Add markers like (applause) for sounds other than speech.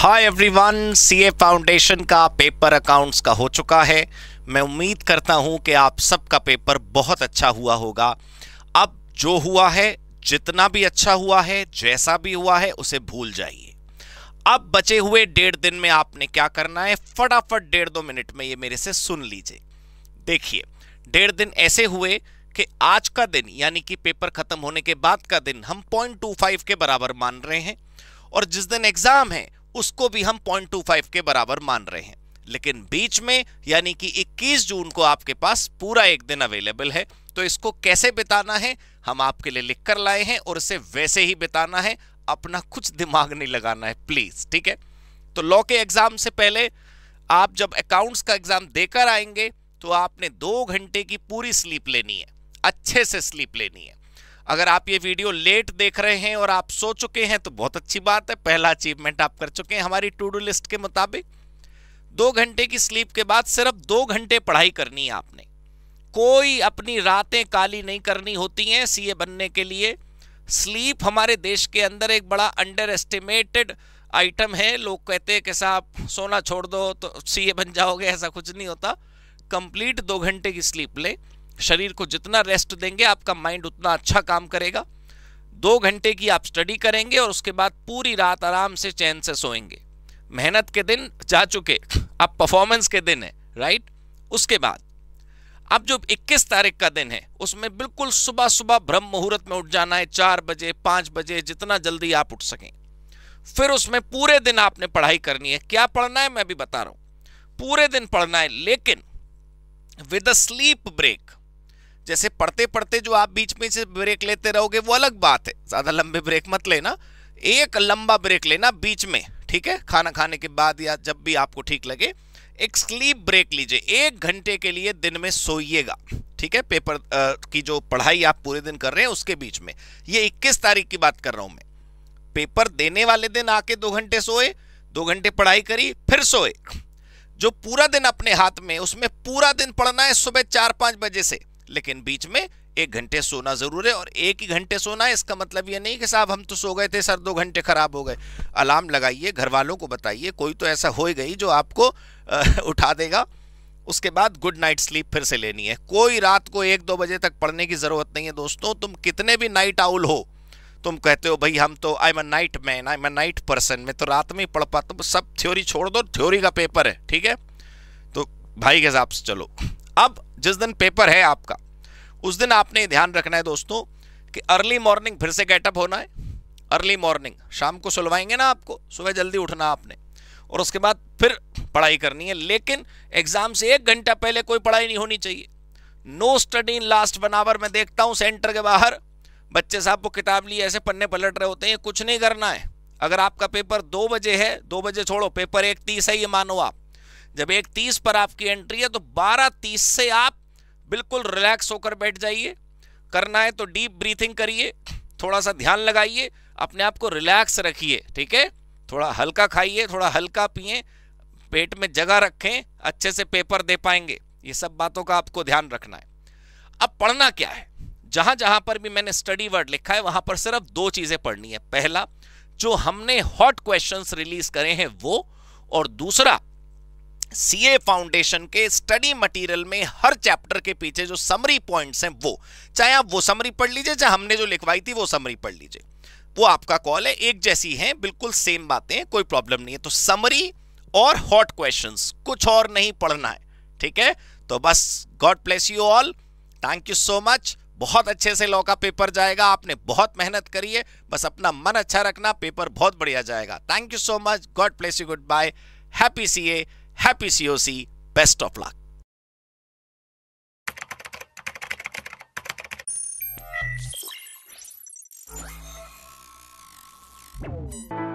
हाय everyone CA foundation का paper accounts का हो चुका है मैं उम्मीद करता हूं कि आप सबका पेपर बहुत अच्छा हुआ होगा अब जो हुआ है जितना भी अच्छा हुआ है जैसा भी हुआ है उसे भूल जाइए अब बचे हुए डेढ़ दिन में आपने क्या करना है फटाफट डेढ़ दो मिनट में ये मेरे से सुन लीजिए देखिए डेढ़ दिन ऐसे हुए कि आज का दिन यानी कि पेपर खत्म होने के बाद का दिन हम पॉइंट टू फाइव के बराबर मान रहे हैं और जिस दिन एग्जाम है उसको भी हम 0.25 के बराबर मान रहे हैं लेकिन बीच में यानी कि 21 जून को आपके पास पूरा एक दिन अवेलेबल है तो इसको कैसे बिताना है हम आपके लिए लिख कर लाए हैं और इसे वैसे ही बिताना है अपना कुछ दिमाग नहीं लगाना है प्लीज ठीक है तो लॉ के एग्जाम से पहले आप जब अकाउंट्स का एग्जाम देकर आएंगे तो आपने दो घंटे की पूरी स्लीप लेनी है अच्छे से स्लीप लेनी है अगर आप ये वीडियो लेट देख रहे हैं और आप सो चुके हैं तो बहुत अच्छी बात है पहला अचीवमेंट आप कर चुके हैं हमारी टू डू लिस्ट के मुताबिक दो घंटे की स्लीप के बाद सिर्फ दो घंटे पढ़ाई करनी है आपने कोई अपनी रातें काली नहीं करनी होती हैं सीए बनने के लिए स्लीप हमारे देश के अंदर एक बड़ा अंडर एस्टिमेटेड आइटम है लोग कहते हैं कि साहब सोना छोड़ दो तो सीए बन जाओगे ऐसा कुछ नहीं होता कंप्लीट दो घंटे की स्लीप लें शरीर को जितना रेस्ट देंगे आपका माइंड उतना अच्छा काम करेगा दो घंटे की आप स्टडी करेंगे और उसके बाद पूरी रात आराम से चैन से सोएंगे मेहनत के दिन जा चुके अब परफॉर्मेंस के दिन है राइट उसके बाद अब जो 21 तारीख का दिन है उसमें बिल्कुल सुबह सुबह ब्रह्म मुहूर्त में उठ जाना है चार बजे पांच बजे जितना जल्दी आप उठ सकें फिर उसमें पूरे दिन आपने पढ़ाई करनी है क्या पढ़ना है मैं भी बता रहा हूं पूरे दिन पढ़ना है लेकिन विद अ स्लीप ब्रेक जैसे पढ़ते पढ़ते जो आप बीच में से ब्रेक लेते रहोगे वो अलग बात है ज़्यादा लंबे ब्रेक मत लेना एक लंबा ब्रेक लेना बीच में ठीक है खाना खाने के बाद या जब भी आपको ठीक लगे एक स्लीप ब्रेक लीजिए एक घंटे के लिए दिन में सोइएगा ठीक है पेपर आ, की जो पढ़ाई आप पूरे दिन कर रहे हैं उसके बीच में ये 21 तारीख की बात कर रहा हूं मैं पेपर देने वाले दिन आके दो घंटे सोए दो घंटे पढ़ाई करी फिर सोए जो पूरा दिन अपने हाथ में उसमें पूरा दिन पढ़ना है सुबह चार पांच बजे से लेकिन बीच में एक घंटे सोना जरूर है और एक ही घंटे सोना है इसका मतलब ये नहीं कि साहब हम तो सो गए थे सर दो घंटे खराब हो गए अलार्म लगाइए घर वालों को बताइए कोई तो ऐसा हो गई जो आपको (laughs) उठा देगा उसके बाद गुड नाइट स्लीप फिर से लेनी है कोई रात को एक दो बजे तक पढ़ने की ज़रूरत नहीं है दोस्तों तुम कितने भी नाइट आउल हो तुम कहते हो भाई हम तो I am night man I am night person मैं तो रात में ही पढ़ पाता हूँ सब थ्योरी छोड़ दो थ्योरी का पेपर है ठीक है तो भाई के हिसाब से चलो अब जिस दिन पेपर है आपका उस दिन आपने ध्यान रखना है दोस्तों कि अर्ली मॉर्निंग फिर से गेटअप होना है अर्ली मॉर्निंग शाम को सुलवाएंगे ना आपको सुबह जल्दी उठना आपने और उसके बाद फिर पढ़ाई करनी है लेकिन एग्जाम से एक घंटा पहले कोई पढ़ाई नहीं होनी चाहिए no study in last one hour मैं देखता हूँ सेंटर के बाहर बच्चे साहब को किताब लिए ऐसे पन्ने पलट रहे होते हैं कुछ नहीं करना है अगर आपका पेपर दो बजे है दो बजे छोड़ो पेपर एक तीस है ये मानो आप जब एक तीस पर आपकी एंट्री है तो बारह तीस से आप बिल्कुल रिलैक्स होकर बैठ जाइए करना है तो डीप ब्रीथिंग करिए थोड़ा सा ध्यान लगाइए अपने आप को रिलैक्स रखिए ठीक है थोड़ा हल्का खाइए थोड़ा हल्का पिए पेट में जगह रखें अच्छे से पेपर दे पाएंगे ये सब बातों का आपको ध्यान रखना है अब पढ़ना क्या है जहां जहां पर भी मैंने स्टडी वर्ड लिखा है वहां पर सिर्फ दो चीजें पढ़नी है पहला जो हमने हॉट क्वेश्चंस रिलीज करे हैं वो और दूसरा सीए फाउंडेशन के स्टडी मटेरियल में हर चैप्टर के पीछे जो समरी पॉइंट्स हैं वो चाहे आप वो समरी पढ़ लीजिए चाहे हमने जो लिखवाई थी वो समरी पढ़ लीजिए वो आपका कॉल है एक जैसी है बिल्कुल सेम बातें कोई प्रॉब्लम नहीं है तो समरी और हॉट क्वेश्चन कुछ और नहीं पढ़ना है ठीक है तो बस God bless you all thank you so much बहुत अच्छे से लॉ का पेपर जाएगा आपने बहुत मेहनत करी है बस अपना मन अच्छा रखना पेपर बहुत बढ़िया जाएगा thank you so much God bless you good bye happy C Happy COC. Best of luck. Thank you.